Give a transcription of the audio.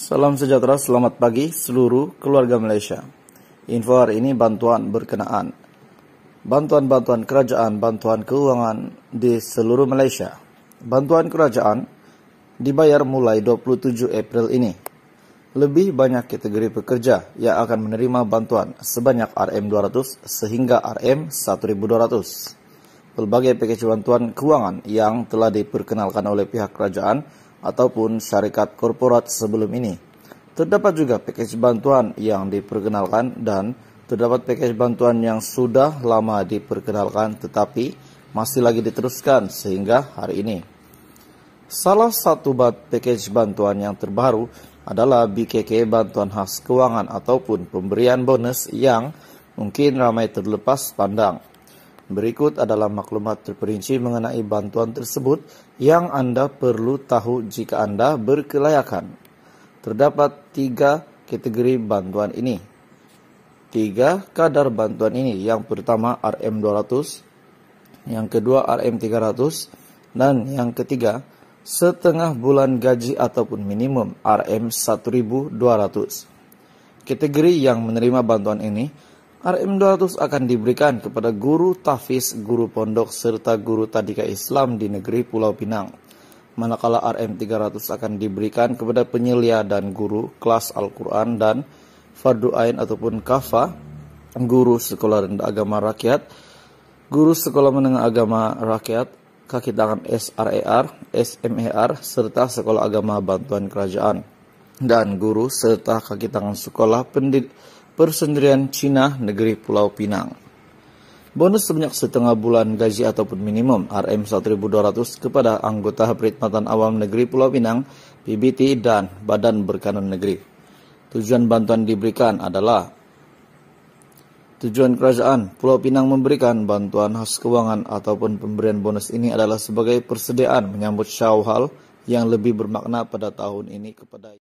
Salam sejahtera, selamat pagi seluruh keluarga Malaysia. Info hari ini bantuan berkenaan. Bantuan-bantuan kerajaan, bantuan keuangan di seluruh Malaysia. Bantuan kerajaan dibayar mulai 27 April ini. Lebih banyak kategori pekerja yang akan menerima bantuan sebanyak RM200 sehingga RM1200 Pelbagai pekerja bantuan keuangan yang telah diperkenalkan oleh pihak kerajaan ataupun syarikat korporat sebelum ini. Terdapat juga package bantuan yang diperkenalkan dan terdapat package bantuan yang sudah lama diperkenalkan tetapi masih lagi diteruskan sehingga hari ini. Salah satu package bantuan yang terbaru adalah BKK bantuan khas keuangan ataupun pemberian bonus yang mungkin ramai terlepas pandang. Berikut adalah maklumat terperinci mengenai bantuan tersebut yang Anda perlu tahu jika Anda berkelayakan. Terdapat tiga kategori bantuan ini. Tiga kadar bantuan ini. Yang pertama RM200, yang kedua RM300, dan yang ketiga setengah bulan gaji ataupun minimum RM1200. Kategori yang menerima bantuan ini RM200 akan diberikan kepada guru tafis, guru pondok, serta guru tadika Islam di negeri Pulau Pinang. Manakala RM300 akan diberikan kepada penyelia dan guru kelas Al-Quran dan Fardu Ain ataupun Kafa, guru sekolah rendah agama rakyat, guru sekolah menengah agama rakyat, kaki tangan SRER, SMER, serta sekolah agama bantuan kerajaan, dan guru serta kaki tangan sekolah pendidik Persendirian Cina Negeri Pulau Pinang. Bonus sebanyak setengah bulan gaji ataupun minimum RM1.200 kepada anggota Perkhidmatan Awam Negeri Pulau Pinang, PBT dan Badan berkanun Negeri. Tujuan bantuan diberikan adalah Tujuan kerajaan Pulau Pinang memberikan bantuan khas keuangan ataupun pemberian bonus ini adalah sebagai persediaan menyambut syawal yang lebih bermakna pada tahun ini kepada